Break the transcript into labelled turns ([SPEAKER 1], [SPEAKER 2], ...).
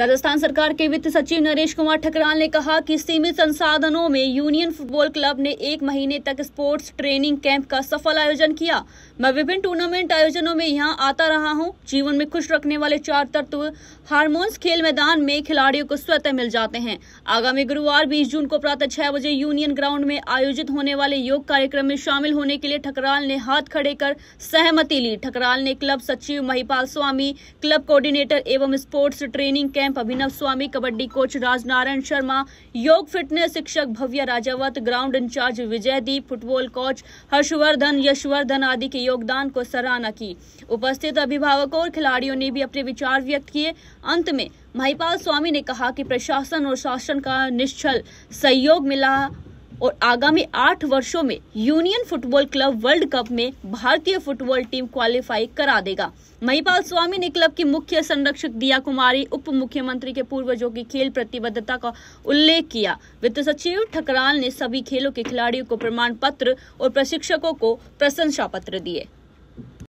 [SPEAKER 1] राजस्थान सरकार के वित्त सचिव नरेश कुमार ठकराल ने कहा कि सीमित संसाधनों में यूनियन फुटबॉल क्लब ने एक महीने तक स्पोर्ट्स ट्रेनिंग कैंप का सफल आयोजन किया मैं विभिन्न टूर्नामेंट आयोजनों में यहां आता रहा हूं जीवन में खुश रखने वाले चार तत्व हार्मोन्स खेल मैदान में खिलाड़ियों को स्वतः मिल जाते हैं आगामी गुरुवार बीस जून को प्रातः छह बजे यूनियन ग्राउंड में आयोजित होने वाले योग कार्यक्रम में शामिल होने के लिए ठकराल ने हाथ खड़े कर सहमति ली ठकराल ने क्लब सचिव महिपाल स्वामी क्लब कोऑर्डिनेटर एवं sports training camp camp Abhinav Swami kabaddi coach Rajnarayan Sharma योग फिटनेस शिक्षक Bhavya Rajawat ground incharge Vijay Deep football coach Harshvardhan Yashvardhan आदि के योगदान को सराहना की उपस्थित अभिभावकों और खिलाड़ियों ने भी अपने विचार व्यक्त किए अंत में महिपाल स्वामी ने कहा कि प्रशासन और शासन का निश्चल सहयोग मिला और आगामी आठ वर्षों में union football club world cup में भारतीय फुटबॉल टीम क्वालिफाई करा देगा महिपाल स्वामी ने क्लब की मुख्य संरक्षक दिया कुमारी उप मुख्यमंत्री के पूर्वजों की खेल प्रतिबद्धता का उल्लेख किया वित्त सचिव ठकराल ने सभी खेलों के खिलाड़ियों को प्रमाण पत्र और प्रशिक्षकों को प्रशंसा पत्र दिए